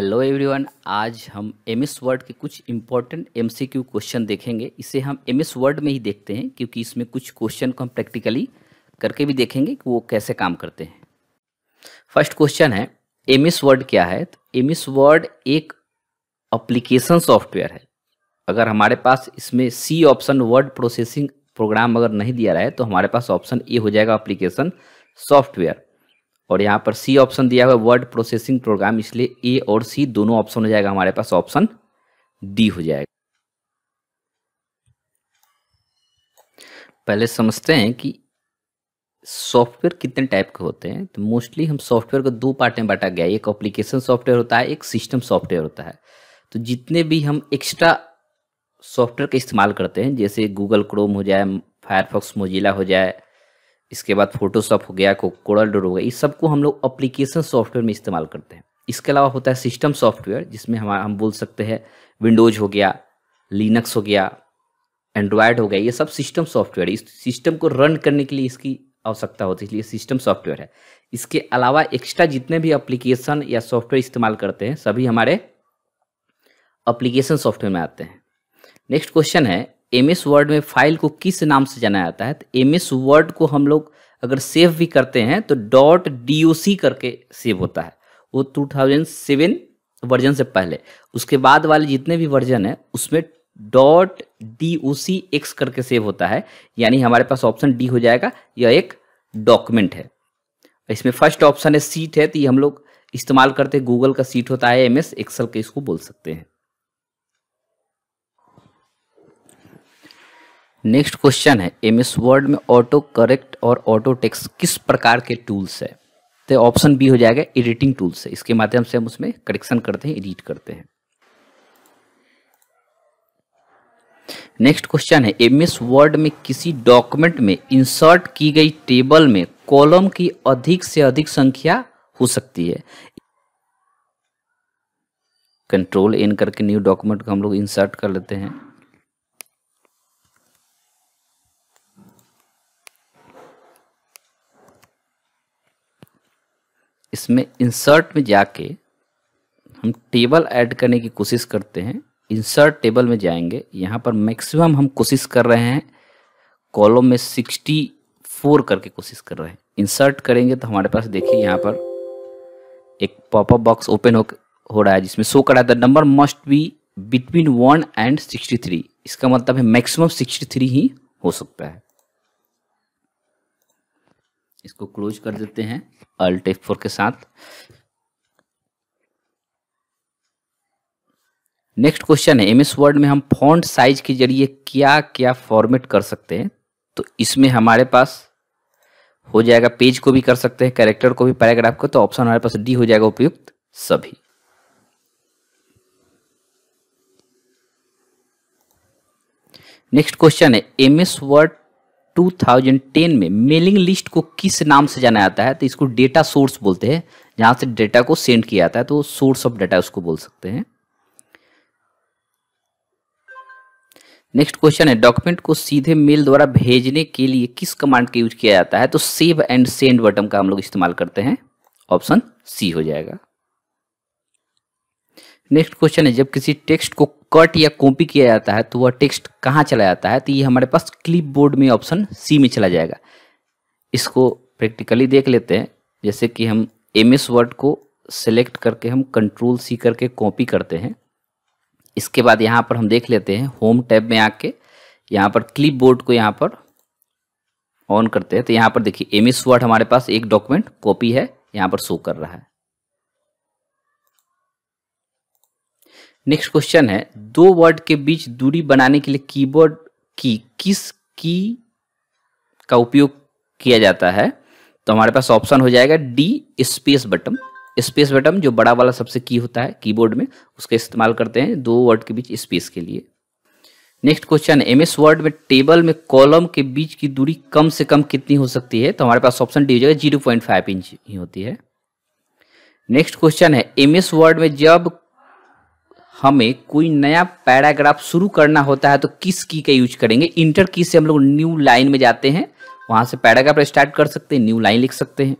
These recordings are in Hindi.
हेलो एवरीवन आज हम एम एस वर्ड के कुछ इंपॉर्टेंट क्यू क्वेश्चन देखेंगे इसे हम एम एस वर्ड में ही देखते हैं क्योंकि इसमें कुछ क्वेश्चन को हम प्रैक्टिकली करके भी देखेंगे कि वो कैसे काम करते हैं फर्स्ट क्वेश्चन है एम एस वर्ड क्या है तो एम एस वर्ड एक अप्लीकेशन सॉफ्टवेयर है अगर हमारे पास इसमें C option word processing program अगर नहीं दिया रहा है तो हमारे पास ऑप्शन ए हो जाएगा अप्लीकेशन सॉफ्टवेयर और यहाँ पर सी ऑप्शन दिया हुआ वर्ड प्रोसेसिंग प्रोग्राम इसलिए ए और सी दोनों ऑप्शन हो जाएगा हमारे पास ऑप्शन डी हो जाएगा पहले समझते हैं कि सॉफ्टवेयर कितने टाइप के होते हैं तो मोस्टली हम सॉफ्टवेयर को दो पार्ट में बांटा गया एक एप्लीकेशन सॉफ्टवेयर होता है एक सिस्टम सॉफ्टवेयर होता है तो जितने भी हम एक्स्ट्रा सॉफ्टवेयर का इस्तेमाल करते हैं जैसे गूगल क्रोम हो जाए फायरफॉक्स मोजिला हो जाए इसके बाद फोटोशॉप हो गया कोडल डोर हो गया इस सबको हम लोग अप्लीकेशन सॉफ्टवेयर में इस्तेमाल करते हैं इसके अलावा होता है सिस्टम सॉफ्टवेयर जिसमें हम हम बोल सकते हैं विंडोज हो गया लिनक्स हो गया एंड्रॉयड हो गया ये सब सिस्टम सॉफ्टवेयर इस सिस्टम को रन करने के लिए इसकी आवश्यकता होती है इसलिए सिस्टम सॉफ्टवेयर है इसके अलावा एक्स्ट्रा जितने भी अप्लीकेशन या सॉफ्टवेयर इस्तेमाल करते हैं सभी हमारे अप्लीकेशन सॉफ्टवेयर में आते हैं नेक्स्ट क्वेश्चन है एम एस वर्ड में फाइल को किस नाम से जाना जाता है तो एम एस वर्ड को हम लोग अगर सेव भी करते हैं तो डॉट डी ओ सी करके सेव होता है वो टू थाउजेंड सेवन वर्जन से पहले उसके बाद वाले जितने भी वर्जन है उसमें dot D O C X करके सेव होता है यानी हमारे पास ऑप्शन डी हो जाएगा यह एक डॉक्यूमेंट है इसमें फर्स्ट ऑप्शन है सीट है तो ये हम लोग इस्तेमाल करते हैं गूगल का सीट होता है एम एस एक्सल के इसको बोल सकते हैं नेक्स्ट क्वेश्चन है एम एस वर्ड में ऑटो करेक्ट और ऑटो टेक्स किस प्रकार के टूल्स है तो ऑप्शन बी हो जाएगा एडिटिंग टूल्स है इसके माध्यम से हम उसमें करेक्शन करते हैं एडिट करते हैं नेक्स्ट क्वेश्चन है एम एस वर्ड में किसी डॉक्यूमेंट में इंसर्ट की गई टेबल में कॉलम की अधिक से अधिक संख्या हो सकती है कंट्रोल एन करके न्यू डॉक्यूमेंट को हम लोग इंसर्ट कर लेते हैं इसमें इंसर्ट में जाके हम टेबल ऐड करने की कोशिश करते हैं इंसर्ट टेबल में जाएंगे यहाँ पर मैक्सिमम हम कोशिश कर रहे हैं कॉलम में सिक्सटी फोर करके कोशिश कर रहे हैं इंसर्ट करेंगे तो हमारे पास देखिए यहाँ पर एक पॉपअप बॉक्स ओपन हो हो रहा है जिसमें शो कर रहा है the number must be between one and sixty three इसका मतलब है मैक्सिमम सिक्सटी थ्री ही हो सकता है इसको क्लोज कर देते हैं अल्ट एफ फोर के साथ नेक्स्ट क्वेश्चन है एमएस वर्ड में हम फॉन्ट साइज के जरिए क्या क्या फॉर्मेट कर सकते हैं तो इसमें हमारे पास हो जाएगा पेज को भी कर सकते हैं कैरेक्टर को भी पैराग्राफ को तो ऑप्शन हमारे पास डी हो जाएगा उपयुक्त सभी नेक्स्ट क्वेश्चन है एमएस वर्ड 2010 में मेलिंग लिस्ट को किस नाम से जाना जाता है तो इसको डेटा सोर्स बोलते हैं जहां से डेटा को सेंड किया जाता है तो सोर्स ऑफ डेटा उसको बोल सकते हैं नेक्स्ट क्वेश्चन है डॉक्यूमेंट को सीधे मेल द्वारा भेजने के लिए किस कमांड का यूज किया जाता है तो सेव एंड सेंड बटन का हम लोग इस्तेमाल करते हैं ऑप्शन सी हो जाएगा नेक्स्ट क्वेश्चन है जब किसी टेक्स्ट को कट या कॉपी किया जाता है तो वह टेक्स्ट कहाँ चला जाता है तो ये हमारे पास क्लिप बोर्ड में ऑप्शन सी में चला जाएगा इसको प्रैक्टिकली देख लेते हैं जैसे कि हम एम एस वर्ड को सेलेक्ट करके हम कंट्रोल सी करके कॉपी करते हैं इसके बाद यहाँ पर हम देख लेते हैं होम टैब में आके यहाँ पर क्लिप बोर्ड को यहाँ पर ऑन करते हैं तो यहाँ पर देखिए एम एस वर्ड हमारे पास एक डॉक्यूमेंट कॉपी है यहाँ पर शो कर रहा है नेक्स्ट क्वेश्चन है दो वर्ड के बीच दूरी बनाने के लिए कीबोर्ड की किस की का उपयोग किया जाता है तो हमारे पास ऑप्शन हो जाएगा D space button space button जो बड़ा वाला सबसे की होता है कीबोर्ड में उसका इस्तेमाल करते हैं दो वर्ड के बीच स्पेस के लिए next question M S word में टेबल में कॉलम के बीच की दूरी कम से कम कितनी हो सकती है तो हमारे पास ऑप्शन डी हो जाएगा जीरो पॉइंट फाइव इंच ही होती है नेक्स्ट क्वेश्चन है एम एस वर्ड में जब हमें कोई नया पैराग्राफ शुरू करना होता है तो किस की का यूज करेंगे इंटर की से हम लोग न्यू लाइन में जाते हैं वहां से पैराग्राफ स्टार्ट कर सकते हैं न्यू लाइन लिख सकते हैं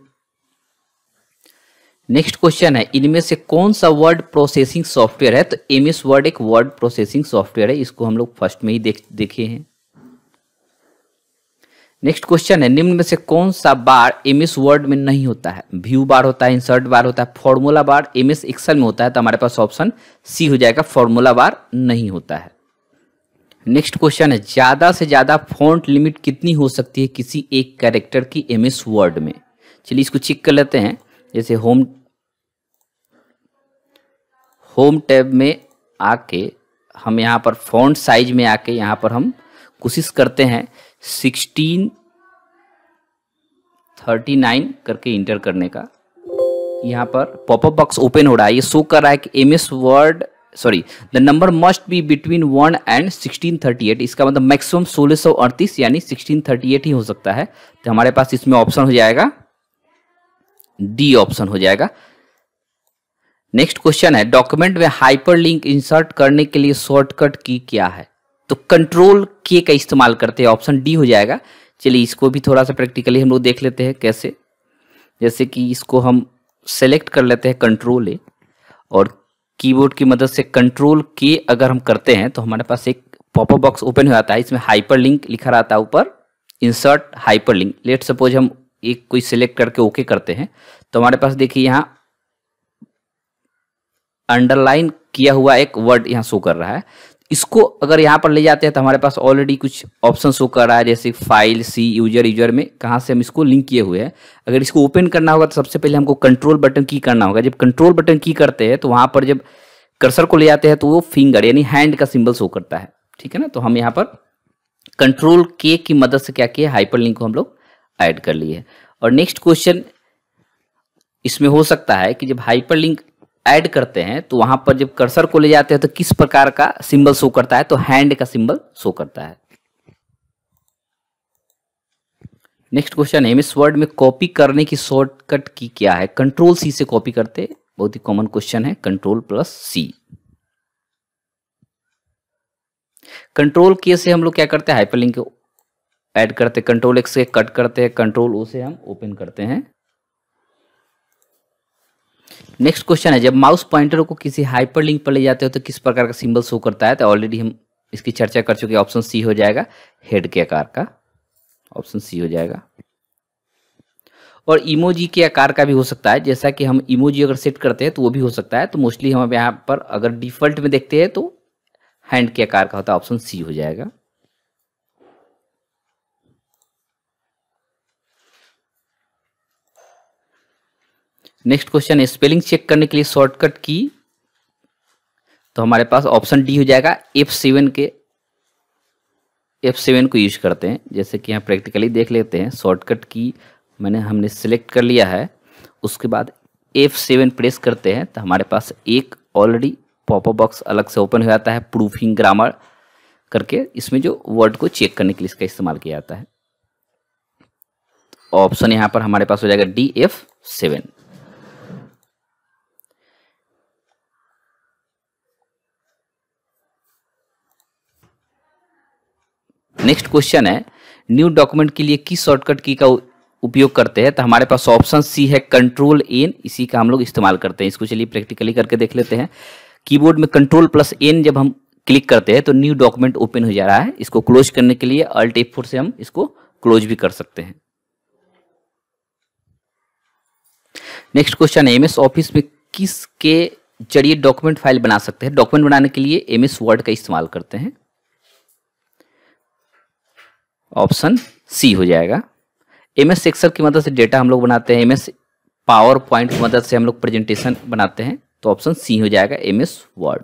नेक्स्ट क्वेश्चन है इनमें से कौन सा वर्ड प्रोसेसिंग सॉफ्टवेयर है तो एम वर्ड एक वर्ड प्रोसेसिंग सॉफ्टवेयर है इसको हम लोग फर्स्ट में ही देख देखे हैं नेक्स्ट क्वेश्चन है निम्न में से कौन सा बार एम एस वर्ड में नहीं होता है व्यू बार होता है इंसर्ट बार होता है formula bar M S Excel में होता है तो हमारे पास ऑप्शन सी हो जाएगा फॉर्मूला बार नहीं होता है नेक्स्ट क्वेश्चन है ज़्यादा से ज़्यादा फॉन्ट लिमिट कितनी हो सकती है किसी एक कैरेक्टर की एम एस वर्ड में चलिए इसको चेक कर लेते हैं जैसे होम होम टैब में आके हम यहाँ पर फॉन्ट साइज में आके यहाँ पर हम कोशिश करते हैं सिक्सटीन थर्टी नाइन करके इंटर करने का यहाँ पर पॉपअप बॉक्स ओपन हो रहा है ये शो कर रहा है कि M S word sorry the number must be between one and sixteen thirty eight इसका मतलब मैक्सिमम सोलह सौ अड़तीस यानी सिक्सटीन थर्टी एट ही हो सकता है तो हमारे पास इसमें ऑप्शन हो जाएगा डी ऑप्शन हो जाएगा नेक्स्ट क्वेश्चन है डॉक्यूमेंट में हाइपरलिंक इंसर्ट करने के लिए शॉर्टकट की क्या है तो कंट्रोल के का इस्तेमाल करते हैं ऑप्शन डी हो जाएगा चलिए इसको भी थोड़ा सा प्रैक्टिकली हम लोग देख लेते हैं कैसे जैसे कि इसको हम सेलेक्ट कर लेते हैं कंट्रोल ए और कीबोर्ड की मदद से कंट्रोल के अगर हम करते हैं तो हमारे पास एक पॉपअप बॉक्स ओपन हो जाता है इसमें हाइपर लिंक लिखा रहता है ऊपर insert hyperlink let suppose हम एक कोई सिलेक्ट करके ओके करते हैं तो हमारे पास देखिए यहाँ अंडरलाइन किया हुआ एक वर्ड यहाँ शो कर रहा है इसको अगर यहाँ पर ले जाते हैं तो हमारे पास ऑलरेडी कुछ ऑप्शन शो कर रहा है जैसे फाइल सी यूजर यूजर में कहाँ से हम इसको लिंक किए हुए हैं अगर इसको ओपन करना होगा तो सबसे पहले हमको कंट्रोल बटन की करना होगा जब कंट्रोल बटन की करते हैं तो वहाँ पर जब कर्सर को ले जाते हैं तो वो फिंगर यानी हैंड का सिम्बल शो करता है ठीक है ना तो हम यहाँ पर कंट्रोल के की मदद से क्या किए हाइपर लिंक को हम लोग ऐड कर लिए और नेक्स्ट क्वेश्चन इसमें हो सकता है कि जब हाइपर लिंक ऐड करते हैं तो वहां पर जब कर्सर को ले जाते हैं तो किस प्रकार का सिंबल शो करता है तो हैंड का सिंबल शो करता है नेक्स्ट क्वेश्चन है एमएस वर्ड में कॉपी करने की शॉर्टकट की क्या है कंट्रोल सी से कॉपी करते बहुत ही कॉमन क्वेश्चन है कंट्रोल प्लस सी कंट्रोल के से हम लोग क्या करते हैं हाइपरलिंक ऐड करते कंट्रोल एक्स से कट करते हैं कंट्रोल ओ से हम ओपन करते हैं नेक्स्ट क्वेश्चन है जब माउस पॉइंटर को किसी हाइपर लिंक पर ले जाते हो तो किस प्रकार का सिंबल शो करता है तो ऑलरेडी हम इसकी चर्चा कर चुके ऑप्शन सी हो जाएगा हेड के आकार का ऑप्शन सी हो जाएगा और इमोजी के आकार का भी हो सकता है जैसा कि हम इमोजी अगर सेट करते हैं तो वो भी हो सकता है तो मोस्टली हम यहाँ पर अगर डिफॉल्ट में देखते हैं तो हैंड के आकार का होता है ऑप्शन सी हो जाएगा नेक्स्ट क्वेश्चन है स्पेलिंग चेक करने के लिए शॉर्टकट की तो हमारे पास ऑप्शन डी हो जाएगा एफ सेवन के एफ सेवन को यूज करते हैं जैसे कि यहाँ प्रैक्टिकली देख लेते हैं शॉर्टकट की मैंने हमने सेलेक्ट कर लिया है उसके बाद एफ सेवन प्रेस करते हैं तो हमारे पास एक ऑलरेडी पॉपअप बॉक्स अलग से ओपन हो जाता है प्रूफिंग ग्रामर करके इसमें जो वर्ड को चेक करने के लिए इसका इस्तेमाल किया जाता है ऑप्शन यहाँ पर हमारे पास हो जाएगा D F seven next question है न्यू डॉक्यूमेंट के लिए किस शॉर्टकट की का उपयोग करते हैं तो हमारे पास ऑप्शन सी है कंट्रोल एन इसी का हम लोग इस्तेमाल करते हैं इसको चलिए प्रैक्टिकली करके देख लेते हैं कीबोर्ड में कंट्रोल प्लस एन जब हम क्लिक करते हैं तो न्यू डॉक्यूमेंट ओपन हो जा रहा है इसको क्लोज करने के लिए अल्ट एफ फोर से हम इसको क्लोज भी कर सकते हैं नेक्स्ट क्वेश्चन है एमएस ऑफिस में किसके जरिए डॉक्यूमेंट फाइल बना सकते हैं डॉक्यूमेंट बनाने के लिए एमएस वर्ड का इस्तेमाल करते हैं ऑप्शन सी हो जाएगा एम एस एक्सल की मदद से डेटा हम लोग बनाते हैं एम एस पावर पॉइंट की मदद से हम लोग प्रेजेंटेशन बनाते हैं तो ऑप्शन सी हो जाएगा M S Word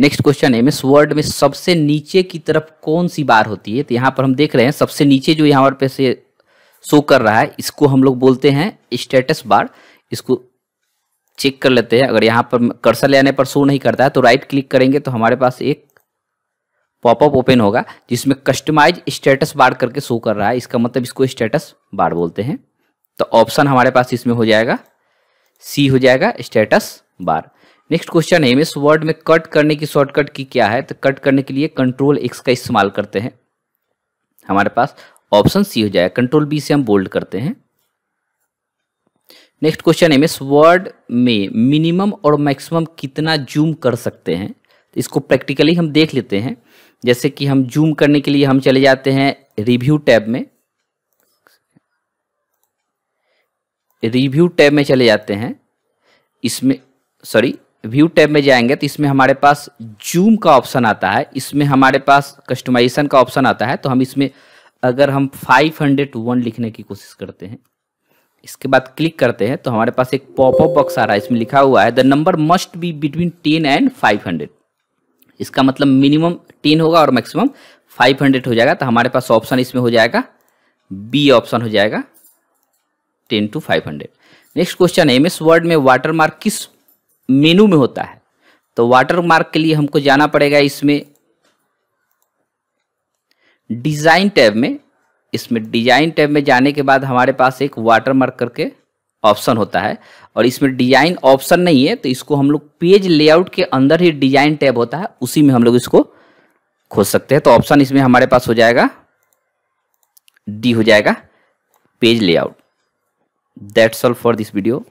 next question M S word में सबसे नीचे की तरफ कौन सी बार होती है तो यहां पर हम देख रहे हैं सबसे नीचे जो यहाँ पे से शो कर रहा है इसको हम लोग बोलते हैं स्टेटस बार इसको चेक कर लेते हैं अगर यहाँ पर कर्सर लेने आने पर शो नहीं करता है तो राइट क्लिक करेंगे तो हमारे पास एक पॉपअप ओपन होगा जिसमें कस्टमाइज स्टेटस बार करके शो कर रहा है इसका मतलब इसको स्टेटस बार बोलते हैं तो ऑप्शन हमारे पास इसमें हो जाएगा सी हो जाएगा स्टेटस बार नेक्स्ट क्वेश्चन है इस वर्ड में कट करने की शॉर्टकट की क्या है तो कट करने के लिए कंट्रोल एक्स का इस्तेमाल करते हैं हमारे पास ऑप्शन सी हो जाएगा कंट्रोल बी से हम बोल्ड करते हैं next question M S word में मिनिमम और मैक्सिमम कितना जूम कर सकते हैं इसको प्रैक्टिकली हम देख लेते हैं जैसे कि हम जूम करने के लिए हम चले जाते हैं रिव्यू टैब में रिव्यू टैब में चले जाते हैं इसमें सॉरी व्यू टैब में जाएंगे तो इसमें हमारे पास जूम का ऑप्शन आता है इसमें हमारे पास कस्टमाइजेशन का ऑप्शन आता है तो हम इसमें अगर हम 501 लिखने की कोशिश करते हैं इसके बाद क्लिक करते हैं तो हमारे पास एक पॉपअप बॉक्स आ रहा है इसमें लिखा हुआ है the number must be between ten and five hundred इसका मतलब मिनिमम टेन होगा और मैक्सिमम फाइव हंड्रेड हो जाएगा तो हमारे पास ऑप्शन इसमें हो जाएगा बी ऑप्शन हो जाएगा ten to five hundred next question है एम एस वर्ड में वाटर मार्क किस मेनू में होता है तो वाटर मार्क के लिए हमको जाना पड़ेगा इसमें डिज़ाइन टैब में इसमें डिजाइन टैब में जाने के बाद हमारे पास एक वाटर मार्क करके ऑप्शन होता है और इसमें डिजाइन ऑप्शन नहीं है तो इसको हम लोग पेज लेआउट के अंदर ही डिजाइन टैब होता है उसी में हम लोग इसको खोज सकते हैं तो ऑप्शन इसमें हमारे पास हो जाएगा डी हो जाएगा page layout that's all for this video